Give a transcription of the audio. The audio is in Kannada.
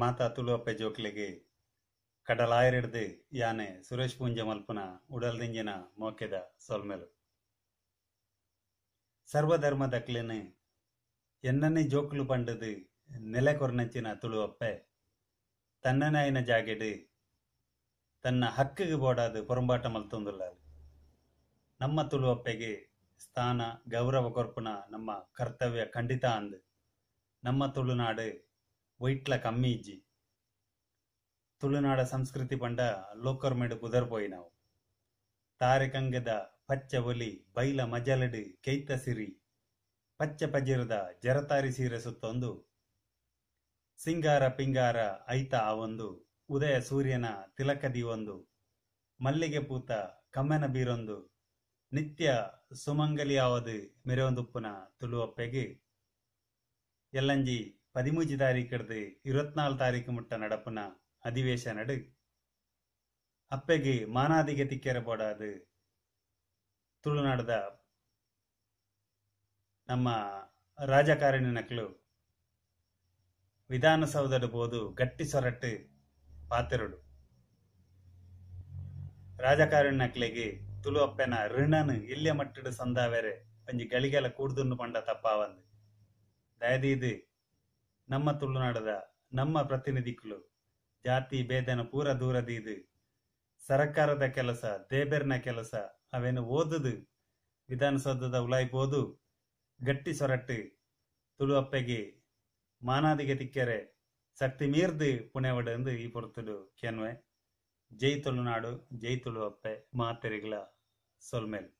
ಮಾತಾ మాతాతులో జోకులకి కడలాయరెడ్ది ಯಾನೆ ಸುರೇಶ್ పుంజమల్పున ఉడల్దింజిన మోకెద సొల్మెలు ಸರ್ವಧರ್ಮ ದಕ್ಲೆನೆ ಎನ್ನನೆ ಜೋಕ್ಲು ಪಂಡದು ನೆಲೆ ಕೊರ್ನಂಚಿನ ತುಳುವಪ್ಪೆ ತನ್ನನಾಯಿನ ಜಾಗೆಡು ತನ್ನ ಹಕ್ಕಿಗೆ ಬೋಡಾದು ಪೊರಂಬಾಟ ಮಲ್ತೊಂದುಲ್ಲಾರು ನಮ್ಮ ತುಳುವಪ್ಪೆಗೆ ಸ್ಥಾನ ಗೌರವ ಕೊರ್ಪುನ ನಮ್ಮ ಕರ್ತವ್ಯ ಖಂಡಿತ ಅಂದು ನಮ್ಮ ತುಳುನಾಡು ವೈಟ್ಲ ಕಮ್ಮೀಜಿ ತುಳುನಾಡ ಸಂಸ್ಕೃತಿ ಪಂಡ ಲೋಕರ್ ಮೇಡು ತಾರೆ ಕಂಗದ ಪಚ್ಚ ಒಲಿ ಬೈಲ ಮಜಲಡು ಕೈತ ಸಿರಿ ಪಚ್ಚ ಪಜಿರದ ಜರತಾರಿ ಸೀರೆ ಸುತ್ತೊಂದು ಸಿಂಗಾರ ಪಿಂಗಾರ ಐತ ಆ ಒಂದು ಉದಯ ಸೂರ್ಯನ ತಿಲಕದಿ ಒಂದು ಮಲ್ಲಿಗೆ ಪೂತ ಕಮ್ಮನ ಬೀರೊಂದು ನಿತ್ಯ ಆವದು ಮೆರೆಯೊಂದುಪ್ಪುನ ತುಳುವಪ್ಪೆಗೆ ಎಲ್ಲಂಜಿ பதிமூஞ்சு தாரீக்கிறது இருபத்தினாலு தாரீக்கு ಮುಟ್ಟ ನಡಪುನ அதிவேச நடு அப்பைக்கு மானாதிக திக்கர போடாது ತುಳುನಾಡದ ನಮ್ಮ ರಾಜಕಾರಣಿ ನಕಲು ವಿಧಾನಸೌಧದ ಬೋದು ಗಟ್ಟಿ ಸೊರಟ್ಟು ಪಾತೆರಡು ರಾಜಕಾರಣಿ ತುಳು ಅಪ್ಪೆನ ಋಣನು ಇಲ್ಲೇ ಮಟ್ಟಡು ಸಂದಾವೆರೆ ಪಂಜಿ ಗಳಿಗೆಲ್ಲ ಕೂಡ್ದುನ್ನು ಪಂಡ ತಪ್ಪಾವಂದು ದಯದೀದು ನಮ್ಮ ತುಳುನಾಡದ ನಮ್ಮ ಪ್ರತಿನಿಧಿಗಳು ಜಾತಿ ಭೇದನ ಪೂರ ದೂರದೀದು ಸರಕಾರದ ಕೆಲಸ ದೇಬೆರ್ನ ಕೆಲಸ ಅವೇನು ಓದುದು ವಿಧಾನಸೌಧದ ಉಲಾಯ್ಬೋದು ಗಟ್ಟಿ ಸೊರಟ್ಟು ತುಳು ಅಪ್ಪೆಗೆ ಮಾನಾದಿಗೆ ತಿಕ್ಕರೆ ಶಕ್ತಿ ಮೀರ್ದು ಪುಣೆವಡೆಂದು ಈ ಕೆನ್ವೆ ಜೈ ತುಳುನಾಡು ಜೈ ತುಳು ಅಪ್ಪೆ ಮಾತೆರಿಗಳ ಸೊಲ್ಮೇಲ್